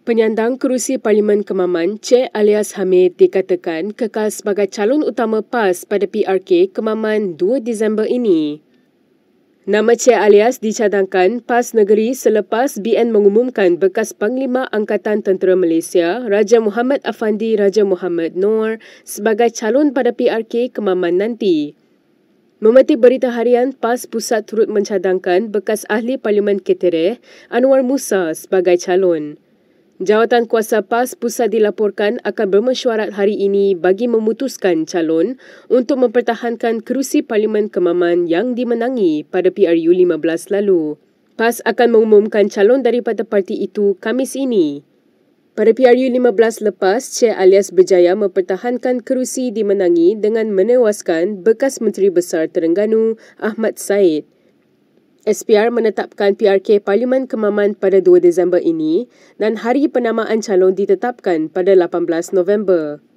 Penyandang kerusi Parlimen Kemaman, Cik alias Hamid dikatakan kekal sebagai calon utama PAS pada PRK Kemaman 2 Disember ini. Nama Cik alias dicadangkan PAS Negeri selepas BN mengumumkan bekas Panglima Angkatan Tentera Malaysia, Raja Muhammad Afandi Raja Muhammad Noor sebagai calon pada PRK Kemaman nanti. Memetik berita harian, PAS Pusat turut mencadangkan bekas Ahli Parlimen Ketereh Anwar Musa sebagai calon. Jawatan Kuasa PAS Pusat dilaporkan akan bermesyuarat hari ini bagi memutuskan calon untuk mempertahankan kerusi Parlimen Kemaman yang dimenangi pada PRU 15 lalu. PAS akan mengumumkan calon daripada parti itu Kamis ini. Pada PRU 15 lepas, Cik Alias berjaya mempertahankan kerusi dimenangi dengan menewaskan bekas Menteri Besar Terengganu Ahmad Said. SPR menetapkan PRK Parlimen Kemaman pada 2 Disember ini dan hari penamaan calon ditetapkan pada 18 November.